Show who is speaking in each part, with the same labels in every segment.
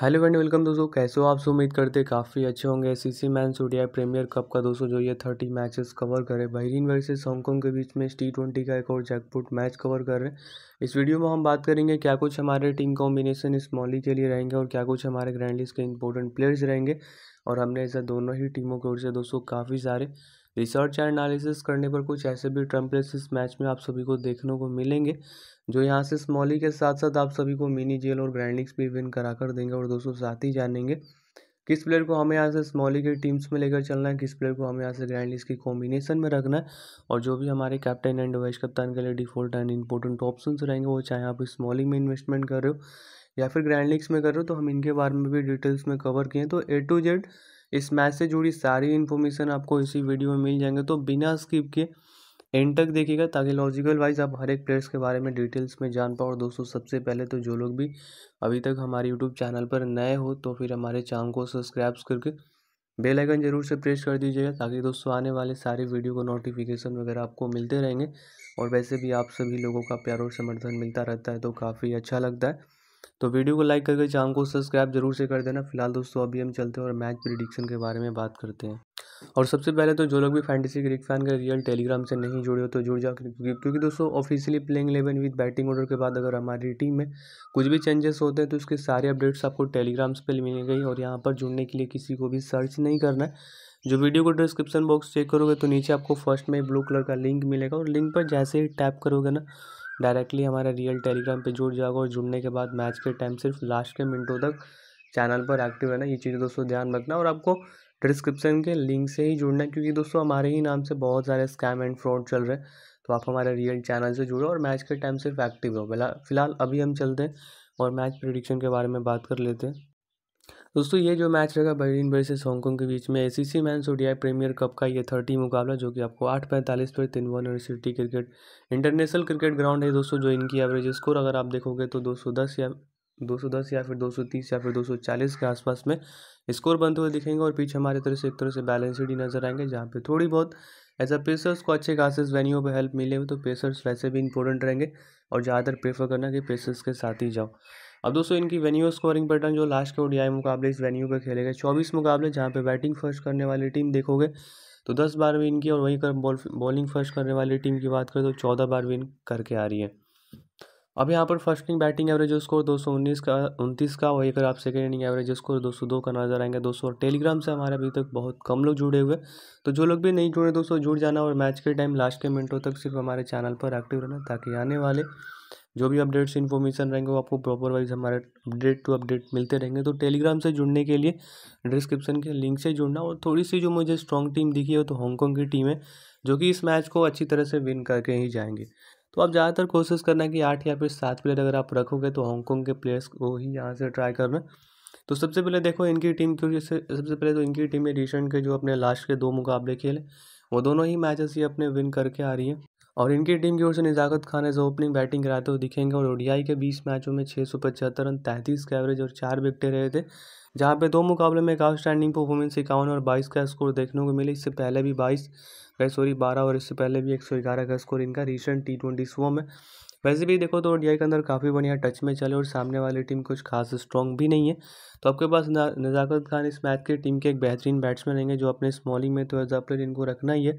Speaker 1: hello and welcome दोस्तों कैसे हो आप उम्मीद करते काफ़ी अच्छे होंगे C C men ODI premier cup का दोस्तों जो ये थर्टी मैचेस कवर करें बहरीन वर्सेस हांगकॉन्ग के बीच में टी ट्वेंटी का एक और जैकपुट मैच कवर कर रहे हैं इस वीडियो में हम बात करेंगे क्या कुछ हमारे टीम कॉम्बिनेशन इस मॉली के लिए रहेंगे और क्या कुछ हमारे ग्रैंड के इंपॉर्टेंट प्लेयर्स रहेंगे और हमने ऐसा दोनों ही टीमों की ओर से दोस्तों काफ़ी सारे रिसर्च एंड एनालिसिस करने पर कुछ ऐसे भी ट्रम्पलेस प्लेस इस मैच में आप सभी को देखने को मिलेंगे जो यहाँ से स्मॉली के साथ साथ आप सभी को मिनी जेल और ग्रैंड भी विन करा कर देंगे और दोस्तों साथ ही जानेंगे किस प्लेयर को हमें यहाँ से स्मॉल लीग की टीम्स में लेकर चलना है किस प्लेयर को हमें यहाँ से ग्रैंड लीग की कॉम्बिनेशन में रखना है और जो भी हमारे कैप्टन एंड वाइस कप्तान के लिए डिफॉल्ट एंड इंपॉर्टेंट ऑप्शन रहेंगे वो चाहे आप स्मॉल लीग में इन्वेस्टमेंट कर रहे हो या फिर ग्रैंड लीग्स में कर रहे हो तो हम इनके बारे में भी डिटेल्स में कवर किए तो ए टू जेड इस मैच से जुड़ी सारी इन्फॉर्मेशन आपको इसी वीडियो में मिल जाएंगे तो बिना स्किप के एंड तक देखिएगा ताकि लॉजिकल वाइज आप हर एक प्लेयर्स के बारे में डिटेल्स में जान पाओ दोस्तों सबसे पहले तो जो लोग भी अभी तक हमारे यूट्यूब चैनल पर नए हो तो फिर हमारे चैनल को सब्सक्राइब करके बेल आइकन जरूर से प्रेस कर दीजिएगा ताकि दोस्तों आने वाले सारे वीडियो को नोटिफिकेशन वगैरह आपको मिलते रहेंगे और वैसे भी आप सभी लोगों का प्यार और समर्थन मिलता रहता है तो काफ़ी अच्छा लगता है तो वीडियो को लाइक करके चैनल को सब्सक्राइब जरूर से कर देना फिलहाल दोस्तों अभी हम चलते हैं और मैच प्रिडिक्शन के बारे में बात करते हैं और सबसे पहले तो जो लोग भी फैंटेसी क्रिक फैन के रियल टेलीग्राम से नहीं जुड़े हो तो जुड़ जाओ क्योंकि दोस्तों officially playing eleven with batting order के बाद अगर हमारी टीम में कुछ भी चेंजेस होते हैं तो उसके सारे अपडेट्स आपको टेलीग्राम्स पर गई और यहाँ पर जुड़ने के लिए किसी को भी सर्च नहीं करना है जो वीडियो को डिस्क्रिप्शन बॉक्स चेक करोगे तो नीचे आपको फर्स्ट में ब्लू कलर का लिंक मिलेगा और लिंक पर जैसे ही टैप करोगे ना डायरेक्टली हमारे रियल टेलीग्राम पे जुड़ जाओगे और जुड़ने के बाद मैच के टाइम सिर्फ लास्ट के मिनटों तक चैनल पर एक्टिव रहना ये चीज़ दोस्तों ध्यान रखना और आपको डिस्क्रिप्शन के लिंक से ही जुड़ना है क्योंकि दोस्तों हमारे ही नाम से बहुत सारे स्कैम एंड फ्रॉड चल रहे हैं तो आप हमारे रियल चैनल से जुड़ो और मैच के टाइम सिर्फ एक्टिव रहो फिलहाल अभी हम चलते हैं और मैच प्रिडिक्शन के बारे में बात कर लेते हैं दोस्तों ये जो मैच रहेगा बहरीन वर्सेज हांगकॉन्ग के बीच में ACC men ODI premier cup का ये थर्टी मुकाबला जो कि आपको आठ पैंतालीस पर तीन one city cricket international cricket ground है दोस्तों जो इनकी एवरेज स्कोर अगर आप देखोगे तो दो सौ दस या दो सौ दस या फिर दो सौ तीस या फिर दो सौ चालीस के आसपास में स्कोर बनते हुए दिखेंगे और पीछे हमारे तरह से एक तरह से बैलेंसड ही नजर आएंगे जहाँ पर थोड़ी बहुत एज अ पेसर्स को अच्छे खासेस वेन्यू पर हेल्प मिले तो पेसर्स वैसे भी इंपॉर्टेंट रहेंगे और ज़्यादातर प्रेफर करना कि पेसर्स के साथ ही जाओ अब दोस्तों इनकी वेन्यू स्कोरिंग पैटर्न जो लास्ट के ओडीआई मुकाबले इस वेन्यू पर खेले गए चौबीस मुकाबले जहाँ पे बैटिंग फर्स्ट करने वाली टीम देखोगे तो दस बार विन की और वहीं कर बॉल बॉलिंग फर्स्ट करने वाली टीम की बात करें तो चौदह बार विन करके आ रही है अब यहाँ पर first inning batting average score दो सौ उन्नीस का उनतीस का वहीं अगर आप सेकेंड इनिंग एवरेज स्कोर दो सौ दो का नजर आएंगे दोस्तों और टेलीग्राम से हमारे अभी तक बहुत कम लोग जुड़े हुए तो जो लोग भी नहीं जुड़े दोस्तों जुड़ जाना और मैच के टाइम लास्ट के मिनटों तक सिर्फ हमारे चैनल पर एक्टिव रहना ताकि आने वाले जो भी अपडेट्स इन्फॉर्मेशन रहेंगे वो आपको प्रॉपर वाइज हमारे अपडेट टू अपडेट मिलते रहेंगे तो टेलीग्राम से जुड़ने के लिए डिस्क्रिप्शन के लिंक से जुड़ना और थोड़ी सी जो मुझे स्ट्रॉन्ग टीम दिखी है तो हांगकॉन्ग की टीम है जो कि इस मैच को अच्छी तरह से विन करके ही जाएंगे तो आप ज़्यादातर कोशिश करना कि आठ या फिर सात प्लेयर अगर आप रखोगे तो हांगकॉन्ग के प्लेयर्स को ही यहाँ से ट्राई करना तो सबसे पहले देखो इनकी टीम क्योंकि सबसे पहले तो इनकी टीम में रिसेंट के जो अपने लास्ट के दो मुकाबले खेले वो दोनों ही मैचेस ही अपने विन करके आ रही है और इनकी टीम की ओर से Nizakat Khan as opening batting कराते हुए दिखेंगे और ओडियाई के बीस मैचों में छः सौ पचहत्तर रन तैंतीस का एवरेज और चार विकटें रहे थे जहाँ पे दो मुकाबले में एक आउटस्टैंडिंग परफॉर्मेंस इक्यावन और बाईस का स्कोर देखने को मिले इससे पहले भी बाईस सॉरी बारह और इससे पहले भी एक सौ ग्यारह का स्कोर इनका रिसेंट टी ट्वेंटी शो में वैसे भी देखो तो ओडीआई के अंदर काफ़ी बढ़िया टच में चले और सामने वाली टीम कुछ खास स्ट्रॉन्ग भी नहीं है तो आपके पास नज़ाकत खान इस मैच की टीम के एक बेहतरीन बैट्समैन रहेंगे जो अपने स्मॉलिंग में तो एज अ प्लेयर इनको रखना ही है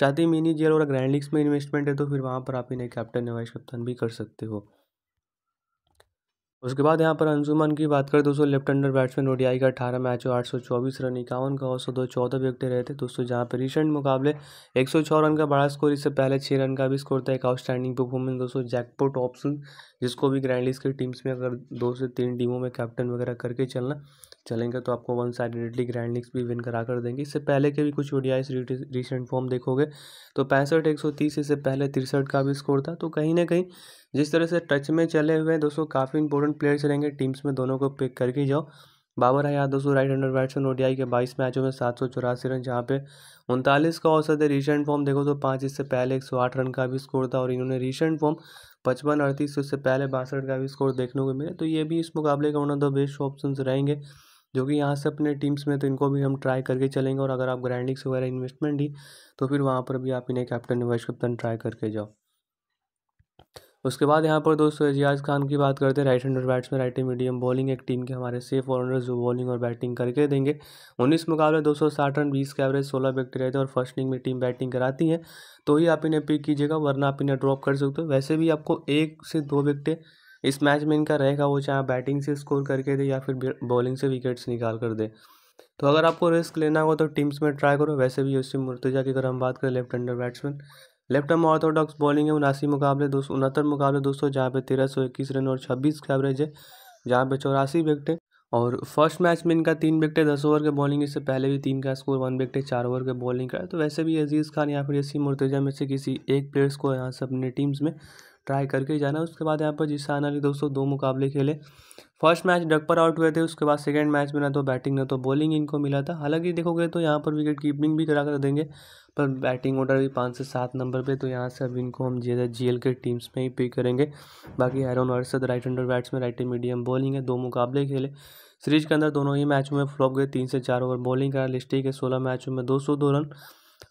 Speaker 1: साथ ही मिनी जेल और ग्रैंड लीग्स में इन्वेस्टमेंट है तो फिर वहाँ पर आप इन्हें कैप्टन नवाइश कप्तान भी कर सकते हो उसके बाद यहाँ पर अंजुमन की बात करें दोस्तों लेफ्ट अंडर बैट्समैन ओडीआई का अठारह मैच हो आठ सौ चौबीस रन इक्यावन का और सौ दो चौदह विकेट रहे थे दोस्तों जहाँ पर रिसेंट मुकाबले एक सौ छः रन का बड़ा स्कोर इससे पहले छः रन का भी स्कोर था एक आउटस्टैंडिंग परफॉर्मेंस दोस्तों जैकपोट ऑप्शन जिसको भी ग्रैंडलीस की टीम्स में अगर दो से तीन टीमों में कैप्टन वगैरह करके चलना चलेंगे तो आपको वन साइडेडली ग्रैंड लीग्स भी विन करा कर देंगे इससे पहले के भी कुछ ओडीआई रिसेंट फॉर्म देखोगे तो पैंसठ एक सौ तीस इससे पहले तिरसठ का भी स्कोर था तो कहीं ना कहीं जिस तरह से टच में चले हुए हैं दोस्तों काफ़ी इंपॉर्टेंट डिफरेंट प्लेयर्स रहेंगे टीम्स में दोनों को पिक करके जाओ बाबर हयात दोस्तों राइट हैंडर बैट्समैन ओडीआई के बाईस मैचों में सात सौ चौरासी रन जहाँ पे उनतालीस का औसत है रिसेंट फॉर्म देखो तो पाँच इससे पहले एक सौ आठ रन का भी स्कोर था और इन्होंने रिसेंट फॉर्म पचपन अड़तीस उससे पहले बासठ का भी स्कोर देखने को मिले तो ये भी इस मुकाबले का one of the best option रहेंगे जो कि यहाँ से अपने टीम्स में तो इनको भी हम ट्राई करके चलेंगे और अगर आप ग्रैंडिक्स वगैरह इन्वेस्टमेंट ही तो फिर वहाँ पर भी आप इन्हें कैप्टन वाइस कैप्टन ट्राई करके जाओ उसके बाद यहाँ पर दोस्तों एजियाज खान की बात करते हैं right hander batsman right medium bowling एक टीम के हमारे सेफ ऑलराउंडर्स जो बॉलिंग और बैटिंग करके देंगे उन्नीस मुकाबले दो सौ साठ रन बीस के एवरेज सोलह विकेट रहते हैं और फर्स्ट इनिंग में टीम बैटिंग कराती है तो ही आप इन्हें पिक कीजिएगा वरना आप इन्हें ड्रॉप कर सकते हो वैसे भी आपको एक से दो विकटें इस मैच में इनका रहेगा वो चाहे बैटिंग से स्कोर करके दे या फिर बॉलिंग से विकेट्स निकाल कर दे तो अगर आपको रिस्क लेना हो तो टीम्स में ट्राई करो वैसे भी यूसी मुर्तजा की अगर हम बात करें left hander batsman left arm orthodox bowling है उनासी मुकाबले दो उनहत्तर मुकाबले दोस्तों जहाँ पे तेरह सौ इक्कीस रन और छब्बीस का एवरेज है जहाँ पे चौरासी विकटें और फर्स्ट मैच में इनका तीन विकटें दस ओवर के बॉलिंग इससे पहले भी तीन का स्कोर वन विकटें चार ओवर के बॉलिंग का है तो वैसे भी अजीज़ खान या फिर यसी मुर्तजा में से किसी एक प्लेयर्स को यहाँ से अपने टीम्स में ट्राई करके जाना उसके बाद यहाँ पर जिसान अली दोस्तों दो मुकाबले खेले फर्स्ट मैच डक पर आउट हुए थे उसके बाद सेकेंड मैच में ना तो बैटिंग ना तो बॉलिंग इनको मिला था हालांकि देखोगे तो यहाँ पर विकेट कीपिंग भी करा कर देंगे पर बैटिंग ऑर्डर भी पाँच से सात नंबर पे तो यहाँ से अब इनको हम जे जी के टीम्स में ही पिक करेंगे बाकी Aaron Arshad right batsman right medium bowling है दो मुकाबले खेले सीरीज के अंदर दोनों ही मैचों में फ्लॉप गए तीन से चार ओवर बॉलिंग करा लिस्टी के सोलह मैचों में दो सौ दो रन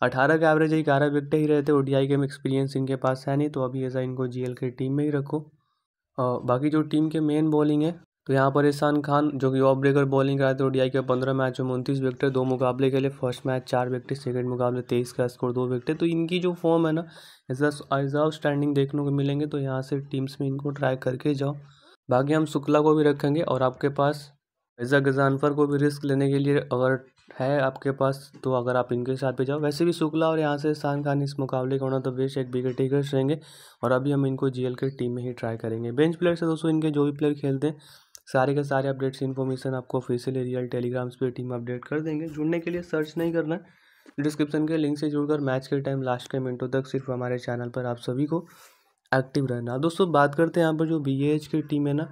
Speaker 1: अठारह के एवरेज ही ग्यारह विकेट ही रहे थे ओडीआई गेम एक्सपीरियंस इनके पास है नहीं तो अभी ऐसा इनको जी के टीम में ही रखो और बाकी जो टीम के मेन बॉलिंग है तो यहाँ पर ईशान खान जो कि ऑफ ब्रेकर बॉलिंग कराते हो डी के पंद्रह मैचों में उनतीस विकेट दो मुकाबले के लिए फर्स्ट मैच चार विकेट सेकंड मुकाबले तेईस का स्कोर दो विकेट तो इनकी जो फॉर्म है ना ऐसा स्टैंडिंग देखने को मिलेंगे तो यहाँ से टीम्स में इनको ट्राई करके जाओ बाकी हम शुक्ला को भी रखेंगे और आपके पास ऐसा गजानफर को भी रिस्क लेने के लिए अगर है आपके पास तो अगर आप इनके साथ भी जाओ वैसे भी शुक्ला और यहाँ से ईशान खान इस मुकाबले का होना तो बेश एक विकेट टिकर्स रहेंगे और अभी हम इनको जीएल के टीम में ही ट्राई करेंगे बेंच प्लेयर से दोस्तों इनके जो भी प्लेयर खेलते हैं सारे के सारे अपडेट्स इन्फॉर्मेशन आपको ऑफिशियल एरियल टेलीग्राम्स पे टीम अपडेट कर देंगे जुड़ने के लिए सर्च नहीं करना है डिस्क्रिप्शन के लिंक से जुड़कर मैच के टाइम लास्ट के मिनटों तक सिर्फ हमारे चैनल पर आप सभी को एक्टिव रहना दोस्तों बात करते हैं यहाँ पर जो बी एच की टीम है ना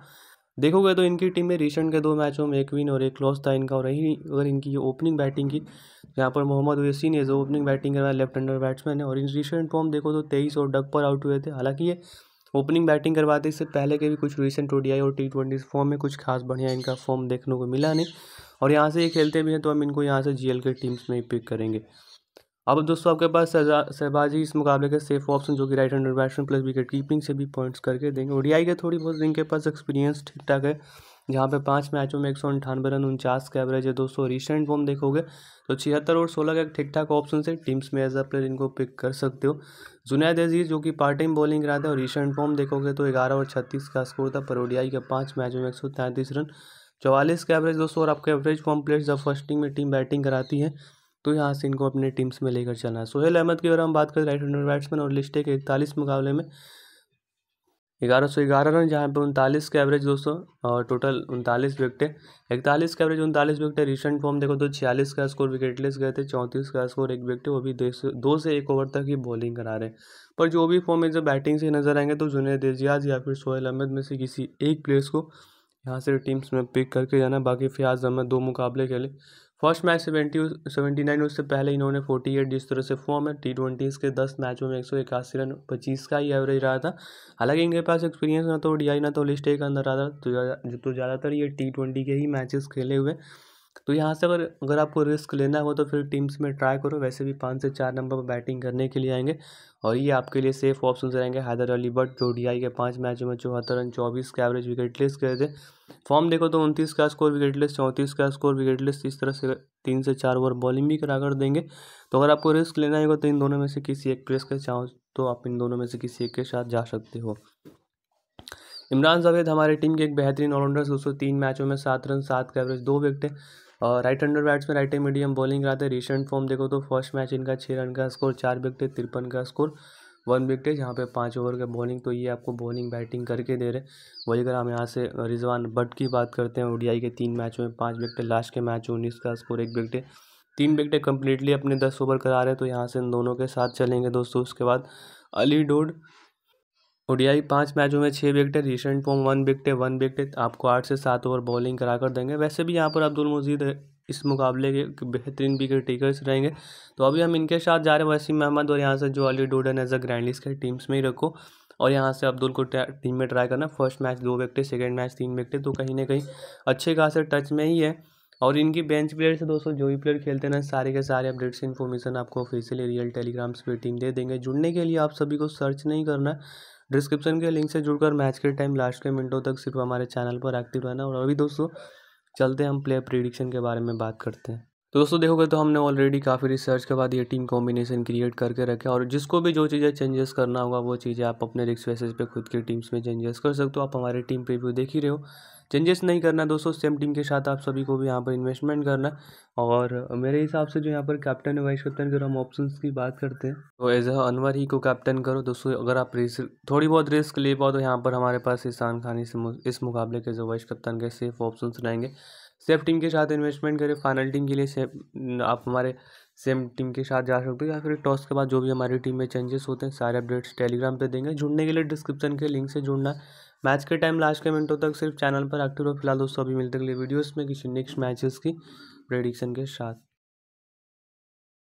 Speaker 1: देखोगे तो इनकी टीम में रिसेंट के दो मैचों में एक विन और एक लॉस था इनका और रही अगर इनकी ओपनिंग बैटिंग की यहाँ पर मोहम्मद वैसी ने जो ओपनिंग बैटिंग है लेफ्ट हैंडर बैट्समैन है और इन रिसेंट फॉर्म देखो तो तेईस और डग पर आउट हुए थे हालांकि ये ओपनिंग बैटिंग करवाते इससे पहले के भी कुछ रिसेंट ओडीआई और टी ट्वेंटी फॉर्म में कुछ खास बढ़िया इनका फॉर्म देखने को मिला नहीं और यहाँ से ये खेलते भी हैं तो हम इनको यहाँ से जी के टीम्स में ही पिक करेंगे अब दोस्तों आपके पास सहबाजी इस मुकाबले के सेफ ऑप्शन जो कि right hand batsman plus wicket keeping से भी पॉइंट्स करके देंगे ओडीआई के थोड़ी बहुत इनके पास एक्सपीरियंस ठीक ठाक है जहाँ पे पाँच मैचों में एक सौ अंठानवे रन उनचास का एवरेज है दोस्तों रिसेंट फॉर्म देखोगे तो छिहत्तर और सोलह का ठीक ठाक ऑप्शन से टीम्स में एज अ प्लेयर इनको पिक कर सकते हो जुनैद अजीज़ जो कि पार्ट टाइम बॉलिंग करा था और रिसेंट फॉर्म देखोगे तो ग्यारह और छत्तीस का स्कोर था परोडियाई के पाँच मैचों में एक सौ तैंतीस रन चौवालीस का एवरेज दोस्तों और आपके एवरेज फॉर्म प्लेयर जब फर्स्टिंग में टीम बैटिंग कराती है तो यहाँ से इनको अपने टीम्स में लेकर चलना है सोहेल अहमद की अगर हम बात करें राइट हैंडर बैट्समैन और लिस्टे के इकतालीस मुकाबले में ग्यारह सौ ग्यारह रन जहाँ पे उनतालीस के एवरेज दोस्तों और टोटल उनतालीस विकटें इकतालीस के एवरेज उनतालीस विकटें रिसेंट फॉर्म देखो तो छियालीस का स्कोर विकेटलेस गए थे चौंतीस का स्कोर एक विकटे वो भी दो से एक ओवर तक ही बॉलिंग करा रहे पर जो भी फॉर्म में जब बैटिंग से नजर आएंगे तो जुनेद एजियाज या फिर सोहेल अहमद में से किसी एक प्लेयर्स को यहाँ से टीम्स में पिक करके जाना बाकी फयाज अहमद दो मुकाबले खेले first match seventy seventy nine उससे पहले इन्होंने फोर्टी एट जिस तरह से फॉर्म है टी ट्वेंटीज़ के दस मैचों में एक सौ इक्यासी रन पच्चीस का ही एवरेज रहा था हालांकि इनके पास एक्सपीरियंस ना तो डी आई ना तो लिस्ट एक अंदर रहा था तो ज़्यादातर तो ये टी ट्वेंटी के ही मैचेस खेले हुए तो यहाँ से अगर अगर आपको रिस्क लेना हो तो फिर टीम्स में ट्राई करो वैसे भी पाँच से चार नंबर पर बैटिंग करने के लिए आएंगे और ये आपके लिए सेफ ऑप्शन रहेंगे हैदर अली बट जो डी के पाँच मैचों में चौहत्तर रन चौबीस के एवरेज विकेट लेस गए थे फॉर्म देखो तो उनतीस का स्कोर विकेटलेस चौंतीस का स्कोर लेस इस तरह से तीन से चार ओवर बॉलिंग भी करा कर देंगे तो अगर आपको रिस्क लेना होगा तो इन दोनों में से किसी एक प्लेस के चाहो तो आप इन दोनों में से किसी एक के साथ जा सकते हो इमरान जावेद हमारी टीम के एक बेहतरीन ऑलराउंडर है सौ तीन मैचों में सात रन सात का एवरेज दो विकटें और right batsman right medium bowling कराते हैं रिसेंट फॉर्म देखो तो फर्स्ट मैच इनका छः रन का स्कोर चार विकटे तिरपन का स्कोर वन है जहाँ पे पाँच ओवर का बॉलिंग तो ये आपको बॉलिंग बैटिंग करके दे रहे वही अगर हम यहाँ से रिजवान बट की बात करते हैं ओडीआई के तीन मैचों में पाँच विकटे लास्ट के मैच उन्नीस का स्कोर एक विकटे तीन विकटे कंप्लीटली अपने दस ओवर करा रहे हैं तो यहाँ से इन दोनों के साथ चलेंगे दोस्तों उसके बाद अली डोड ओडीआई पाँच मैचों में छः विकटें रिसेंट फॉर्म वन विकटें वन विकटें आपको आठ से सात ओवर बॉलिंग करा कर देंगे वैसे भी यहाँ पर अब्दुल मजीद इस मुकाबले के बेहतरीन विकेट टेकर्स रहेंगे तो अभी हम इनके साथ जा रहे हैं वसीम अहमद और यहाँ से जो अली डोडन एज अ लिस्ट के टीम्स में ही रखो और यहाँ से अब्दुल को टीम में ट्राई करना फर्स्ट मैच दो विकटें सेकेंड मैच तीन विकटें तो कहीं ना कहीं अच्छे खासे टच में ही है और इनकी बेंच प्लेयर से दोस्तों जो भी प्लेयर खेलते हैं ना सारे के सारे अपडेट्स इन्फॉर्मेशन आपको ऑफिशियली रियल टेलीग्राम्स पे टीम दे देंगे जुड़ने के लिए आप सभी को सर्च नहीं करना है डिस्क्रिप्शन के लिंक से जुड़कर मैच के टाइम लास्ट के मिनटों तक सिर्फ हमारे चैनल पर एक्टिव रहना और अभी दोस्तों चलते हैं हम प्लेयर प्रिडिक्शन के बारे में बात करते हैं तो दोस्तों देखोगे तो हमने ऑलरेडी काफ़ी रिसर्च के बाद ये टीम कॉम्बिनेशन क्रिएट करके रखे और जिसको भी जो चीज़ें चेंजेस करना होगा वो चीज़ें आप अपने रिक्स वैसेज पे खुद की टीम्स में चेंजेस कर सकते हो आप हमारी टीम भी देख ही रहे हो चेंजेस नहीं करना दोस्तों सेम टीम के साथ आप सभी को भी यहाँ पर इन्वेस्टमेंट करना और मेरे हिसाब से जो यहाँ पर कैप्टन है वाइस कैप्टन करो हम ऑप्शन की बात करते हैं तो एज अनवर ही को कैप्टन करो दोस्तों अगर आप रिस्क थोड़ी बहुत रिस्क ले पाओ तो यहाँ पर हमारे पास ईशान खान इस, इस मुकाबले के जो वाइस कप्तान के सेफ ऑप्शन रहेंगे सेफ टीम के साथ इन्वेस्टमेंट करें फाइनल टीम के लिए सेम आप हमारे सेम टीम के साथ जा सकते हो या फिर टॉस के बाद जो भी हमारी टीम में चेंजेस होते हैं सारे अपडेट्स टेलीग्राम पे देंगे जुड़ने के लिए डिस्क्रिप्शन के लिंक से जुड़ना मैच के टाइम लास्ट के मिनटों तक सिर्फ चैनल पर एक्टिव रहो फिलहाल दोस्तों अभी मिलते अगले वीडियोस में किसी नेक्स्ट मैचेस की प्रेडिक्शन के साथ